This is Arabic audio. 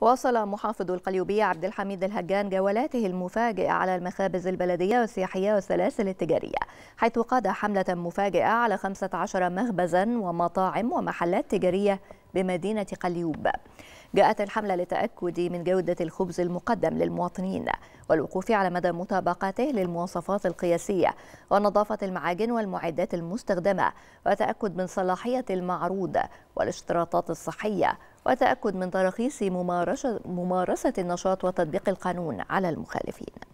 واصل محافظ القليوبية عبد الحميد الهجان جولاته المفاجئة على المخابز البلدية والسياحية والسلاسل التجارية حيث قاد حملة مفاجئة على 15 مخبزا ومطاعم ومحلات تجارية بمدينة قليوب جاءت الحملة للتأكد من جودة الخبز المقدم للمواطنين والوقوف على مدى مطابقته للمواصفات القياسية ونظافة المعاجن والمعدات المستخدمة وتأكد من صلاحية المعروض والاشتراطات الصحية وتأكد من تراخيص ممارسة النشاط وتطبيق القانون على المخالفين